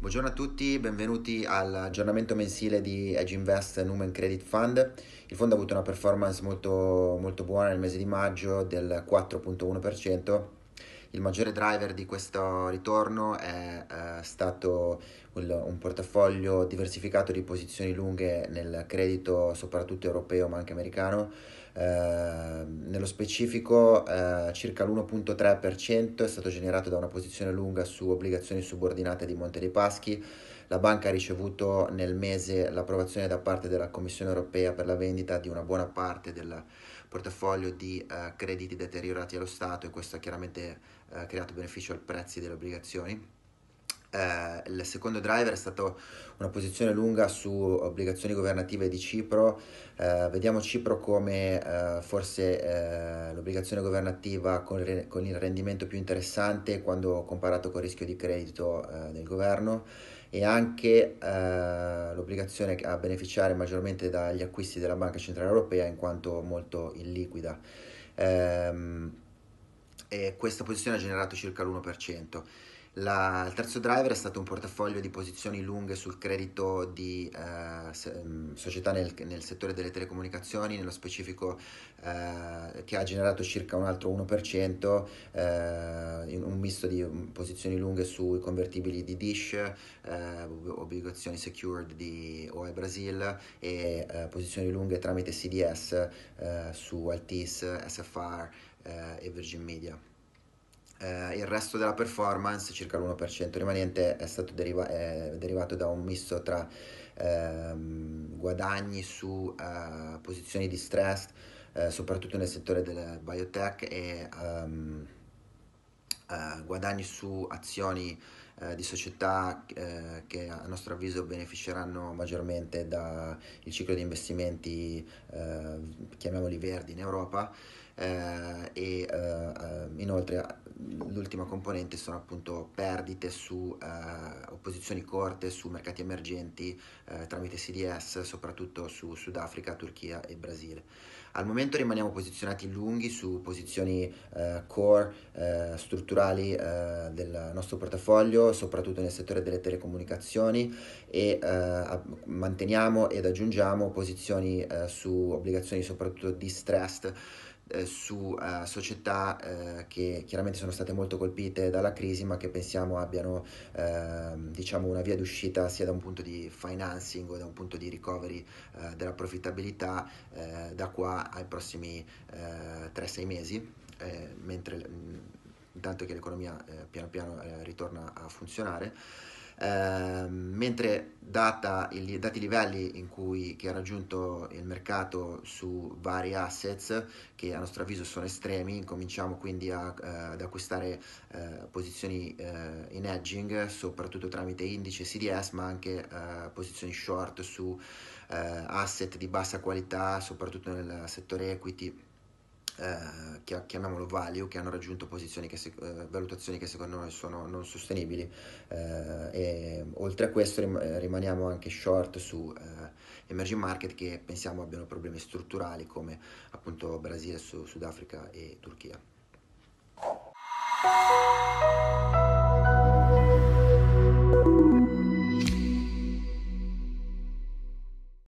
Buongiorno a tutti, benvenuti all'aggiornamento mensile di Edge Invest Numen Credit Fund. Il fondo ha avuto una performance molto, molto buona nel mese di maggio del 4.1%. Il maggiore driver di questo ritorno è eh, stato un, un portafoglio diversificato di posizioni lunghe nel credito soprattutto europeo ma anche americano Ehm, nello specifico eh, circa l'1.3% è stato generato da una posizione lunga su obbligazioni subordinate di Monte dei Paschi. La banca ha ricevuto nel mese l'approvazione da parte della Commissione europea per la vendita di una buona parte del portafoglio di eh, crediti deteriorati allo Stato e questo ha chiaramente eh, creato beneficio ai prezzi delle obbligazioni eh, il secondo driver è stato una posizione lunga su obbligazioni governative di Cipro, eh, vediamo Cipro come eh, forse eh, l'obbligazione governativa con, re- con, il rendimento più interessante quando comparato col rischio di credito eh, del governo e anche eh, l'obbligazione a beneficiare maggiormente dagli acquisti della Banca Centrale Europea in quanto molto illiquida. Ehm, questa posizione ha generato circa l'1%. La, il terzo driver è stato un portafoglio di posizioni lunghe sul credito di eh, se, mm, società nel, nel, settore delle telecomunicazioni, nello specifico eh, che ha generato circa un altro 1%, eh, un misto di mm, posizioni lunghe sui convertibili di Dish, eh, obbligazioni secured di OE Brasil e eh, posizioni lunghe tramite CDS eh, su Altis, SFR e Virgin Media eh, il resto della performance, circa l'1% rimanente, è stato deriva- è derivato da un misto tra ehm, guadagni su eh, posizioni di stress, eh, soprattutto nel settore del biotech, e ehm, eh, guadagni su azioni eh, di società eh, che a nostro avviso beneficeranno maggiormente dal ciclo di investimenti, eh, chiamiamoli verdi, in Europa eh, e eh, inoltre l'ultima componente sono appunto perdite su eh, opposizioni corte, su mercati emergenti eh, tramite CDS, soprattutto su Sudafrica, Turchia e Brasile. Al momento rimaniamo posizionati lunghi su posizioni eh, core eh, strutturali eh, del nostro portafoglio, soprattutto nel settore delle telecomunicazioni e eh, manteniamo ed aggiungiamo posizioni su obbligazioni soprattutto distressed eh, su eh, società eh, che chiaramente sono state molto colpite dalla crisi ma che pensiamo abbiano ehm, diciamo una via d'uscita sia da un punto di financing o da un punto di recovery eh, della profittabilità eh, da qua ai prossimi 3-6 mesi mentre mh, intanto che l'economia piano piano ritorna a funzionare Ehm, mentre data il, dati i livelli in cui, che ha raggiunto il mercato su vari assets che a nostro avviso sono estremi, cominciamo quindi a, eh, ad acquistare eh, posizioni eh, in edging soprattutto tramite indice CDS, ma anche eh, posizioni short su eh, asset di bassa qualità, soprattutto nel settore equity eh, chiamiamolo value, che hanno raggiunto che se, eh, valutazioni che secondo noi sono non sostenibili. Eh, e, oltre a questo rim- eh, rimaniamo anche short su eh, emerging market che pensiamo abbiano problemi strutturali come appunto Brasile, su- Sudafrica e Turchia.